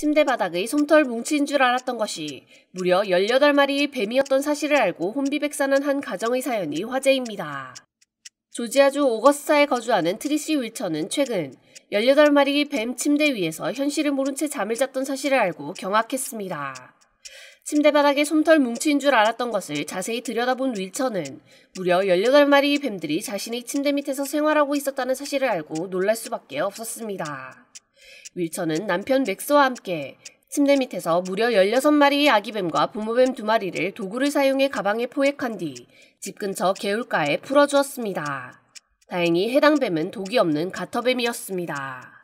침대 바닥의 솜털 뭉치인 줄 알았던 것이 무려 18마리의 뱀이었던 사실을 알고 혼비백산한 한 가정의 사연이 화제입니다. 조지아주 오거스타에 거주하는 트리시 윌처는 최근 18마리의 뱀 침대 위에서 현실을 모른 채 잠을 잤던 사실을 알고 경악했습니다. 침대 바닥에 솜털 뭉친 줄 알았던 것을 자세히 들여다본 윌처는 무려 18마리의 뱀들이 자신의 침대 밑에서 생활하고 있었다는 사실을 알고 놀랄 수밖에 없었습니다. 윌처는 남편 맥스와 함께 침대 밑에서 무려 16마리의 아기뱀과 부모뱀 두마리를 도구를 사용해 가방에 포획한 뒤 집 근처 개울가에 풀어주었습니다. 다행히 해당 뱀은 독이 없는 가터뱀이었습니다.